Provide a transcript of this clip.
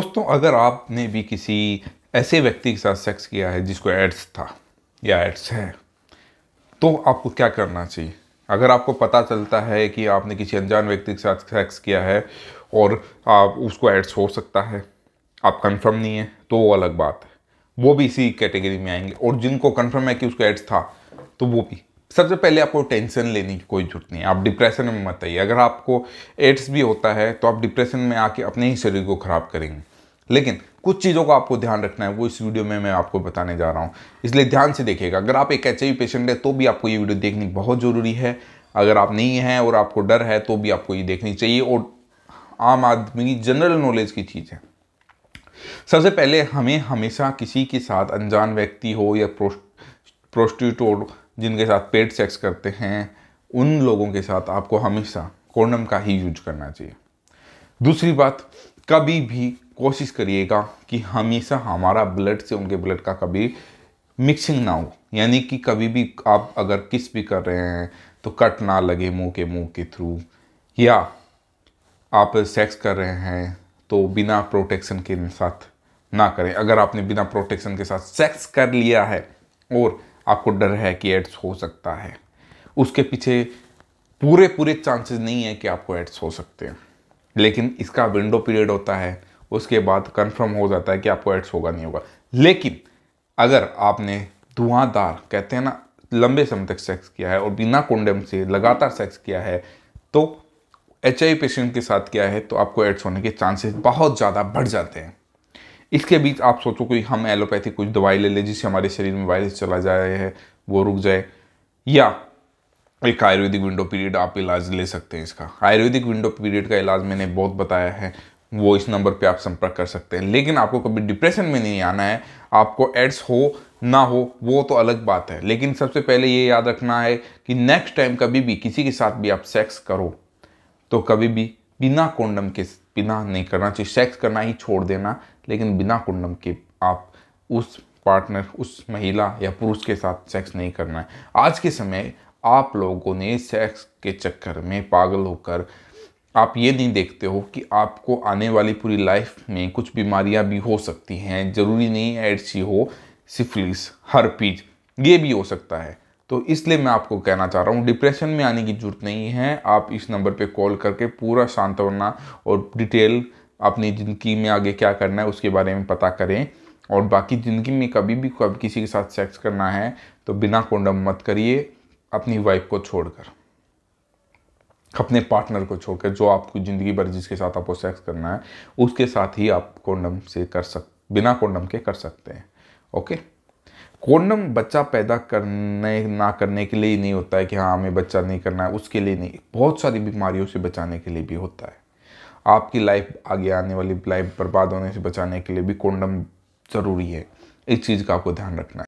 दोस्तों अगर आपने भी किसी ऐसे व्यक्ति के साथ सेक्स किया है जिसको एड्स था या एड्स है तो आपको क्या करना चाहिए अगर आपको पता चलता है कि आपने किसी अनजान व्यक्ति के साथ सेक्स किया है और आप उसको एड्स हो सकता है आप कंफर्म नहीं है तो वो अलग बात है वो भी इसी कैटेगरी में आएंगे और जिनको कंफर्म है कि उसको एड्स था तो वो भी सबसे पहले आपको टेंशन लेने की कोई जरूरत नहीं है आप डिप्रेशन में मत आइए अगर आपको एड्स भी होता है तो आप डिप्रेशन में आके अपने ही शरीर को ख़राब करेंगे लेकिन कुछ चीज़ों का आपको ध्यान रखना है वो इस वीडियो में मैं आपको बताने जा रहा हूँ इसलिए ध्यान से देखिएगा अगर आप एक एच पेशेंट है तो भी आपको ये वीडियो देखनी बहुत ज़रूरी है अगर आप नहीं हैं और आपको डर है तो भी आपको ये देखनी चाहिए और आम आदमी की जनरल नॉलेज की चीज़ है सबसे पहले हमें हमेशा किसी के साथ अनजान व्यक्ति हो या प्रोस्टिट्यूट जिनके साथ पेड सेक्स करते हैं उन लोगों के साथ आपको हमेशा कोंडम का ही यूज करना चाहिए दूसरी बात कभी भी कोशिश करिएगा कि हमेशा हमारा ब्लड से उनके ब्लड का कभी मिक्सिंग ना हो यानी कि कभी भी आप अगर किस भी कर रहे हैं तो कट ना लगे मुंह के मुंह के थ्रू या आप सेक्स कर रहे हैं तो बिना प्रोटेक्शन के साथ ना करें अगर आपने बिना प्रोटेक्शन के साथ सेक्स कर लिया है और आपको डर है कि एड्स हो सकता है उसके पीछे पूरे पूरे चांसेस नहीं है कि आपको एड्स हो सकते हैं लेकिन इसका विंडो पीरियड होता है उसके बाद कंफर्म हो जाता है कि आपको एड्स होगा नहीं होगा लेकिन अगर आपने धुआंधार कहते हैं ना लंबे समय तक सेक्स किया है और बिना कुंडम से लगातार सेक्स किया है तो एच आई पेशेंट के साथ किया है तो आपको एड्स होने के चांसेस बहुत ज़्यादा बढ़ जाते हैं इसके बीच आप सोचो कि हम एलोपैथी कुछ दवाई ले लें जिससे हमारे शरीर में वायरस चला जाए है वो रुक जाए या एक आयुर्वेदिक विंडो पीरियड आप इलाज ले सकते हैं इसका आयुर्वेदिक विंडो पीरियड का इलाज मैंने बहुत बताया है वो इस नंबर पे आप संपर्क कर सकते हैं लेकिन आपको कभी डिप्रेशन में नहीं आना है आपको एड्स हो ना हो वो तो अलग बात है लेकिन सबसे पहले ये याद रखना है कि नेक्स्ट टाइम कभी भी किसी के साथ भी आप सेक्स करो तो कभी भी बिना कोंडम के बिना नहीं करना चाहिए सेक्स करना ही छोड़ देना लेकिन बिना कुंडम के आप उस पार्टनर उस महिला या पुरुष के साथ सेक्स नहीं करना है आज के समय आप लोगों ने सेक्स के चक्कर में पागल होकर आप ये नहीं देखते हो कि आपको आने वाली पूरी लाइफ में कुछ बीमारियां भी हो सकती हैं ज़रूरी नहीं है एड्स ही हो सिफिलिस पीज ये भी हो सकता है तो इसलिए मैं आपको कहना चाह रहा हूँ डिप्रेशन में आने की ज़रूरत नहीं है आप इस नंबर पे कॉल करके पूरा सांत्वना और डिटेल अपनी ज़िंदगी में आगे क्या करना है उसके बारे में पता करें और बाकी ज़िंदगी में कभी भी कभी किसी के साथ सेक्स करना है तो बिना कोंडम मत करिए अपनी वाइफ को छोड़कर अपने पार्टनर को छोड़कर जो आपको ज़िंदगी भर जिसके साथ आपको सेक्स करना है उसके साथ ही आप कोंडम से कर सक बिना कोंडम के कर सकते हैं ओके कोंडम बच्चा पैदा करने ना करने के लिए ही नहीं होता है कि हाँ हमें बच्चा नहीं करना है उसके लिए नहीं बहुत सारी बीमारियों से बचाने के लिए भी होता है आपकी लाइफ आगे आने वाली लाइफ बर्बाद होने से बचाने के लिए भी कोंडम ज़रूरी है इस चीज़ का आपको ध्यान रखना है